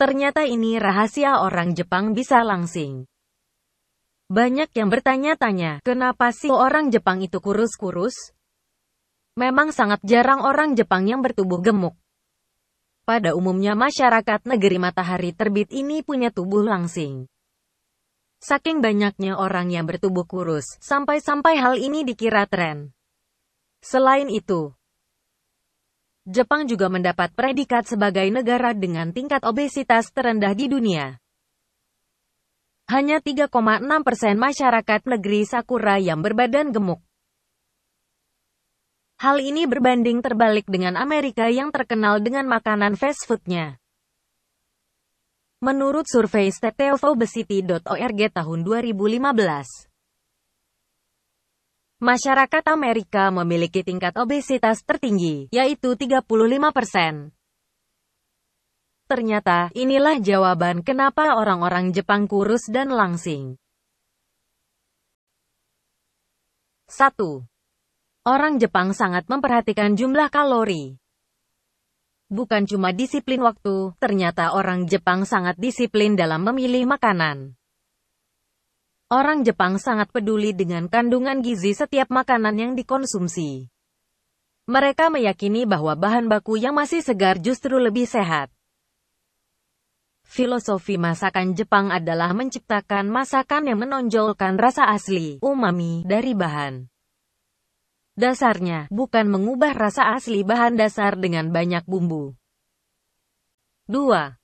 Ternyata ini rahasia orang Jepang bisa langsing. Banyak yang bertanya-tanya, kenapa sih orang Jepang itu kurus-kurus? Memang sangat jarang orang Jepang yang bertubuh gemuk. Pada umumnya masyarakat negeri matahari terbit ini punya tubuh langsing. Saking banyaknya orang yang bertubuh kurus, sampai-sampai hal ini dikira tren. Selain itu, Jepang juga mendapat predikat sebagai negara dengan tingkat obesitas terendah di dunia. Hanya 3,6 persen masyarakat negeri Sakura yang berbadan gemuk. Hal ini berbanding terbalik dengan Amerika yang terkenal dengan makanan fast foodnya. Menurut survei State tahun 2015, Masyarakat Amerika memiliki tingkat obesitas tertinggi, yaitu 35%. Ternyata, inilah jawaban kenapa orang-orang Jepang kurus dan langsing. 1. Orang Jepang sangat memperhatikan jumlah kalori. Bukan cuma disiplin waktu, ternyata orang Jepang sangat disiplin dalam memilih makanan. Orang Jepang sangat peduli dengan kandungan gizi setiap makanan yang dikonsumsi. Mereka meyakini bahwa bahan baku yang masih segar justru lebih sehat. Filosofi masakan Jepang adalah menciptakan masakan yang menonjolkan rasa asli, umami, dari bahan. Dasarnya, bukan mengubah rasa asli bahan dasar dengan banyak bumbu. 2.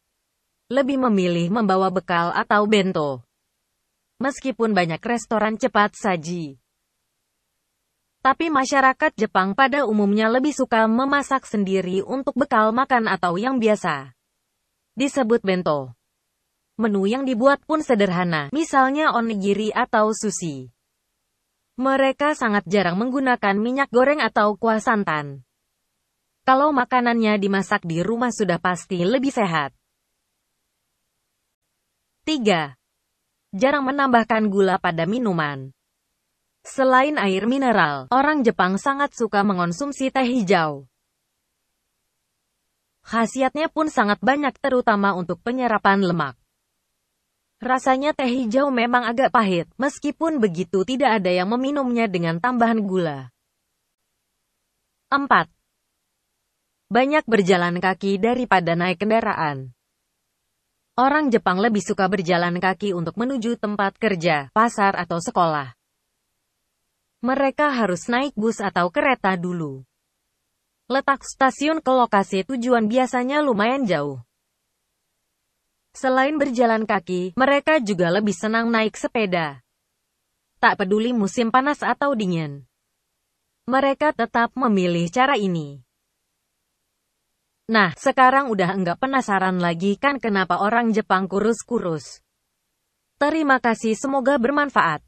Lebih memilih membawa bekal atau bento. Meskipun banyak restoran cepat saji, tapi masyarakat Jepang pada umumnya lebih suka memasak sendiri untuk bekal makan atau yang biasa disebut bento. Menu yang dibuat pun sederhana, misalnya onigiri atau sushi. Mereka sangat jarang menggunakan minyak goreng atau kuah santan. Kalau makanannya dimasak di rumah sudah pasti lebih sehat. 3 jarang menambahkan gula pada minuman. Selain air mineral, orang Jepang sangat suka mengonsumsi teh hijau. Khasiatnya pun sangat banyak terutama untuk penyerapan lemak. Rasanya teh hijau memang agak pahit, meskipun begitu tidak ada yang meminumnya dengan tambahan gula. 4. Banyak berjalan kaki daripada naik kendaraan. Orang Jepang lebih suka berjalan kaki untuk menuju tempat kerja, pasar atau sekolah. Mereka harus naik bus atau kereta dulu. Letak stasiun ke lokasi tujuan biasanya lumayan jauh. Selain berjalan kaki, mereka juga lebih senang naik sepeda. Tak peduli musim panas atau dingin. Mereka tetap memilih cara ini. Nah, sekarang udah enggak penasaran lagi kan kenapa orang Jepang kurus-kurus. Terima kasih semoga bermanfaat.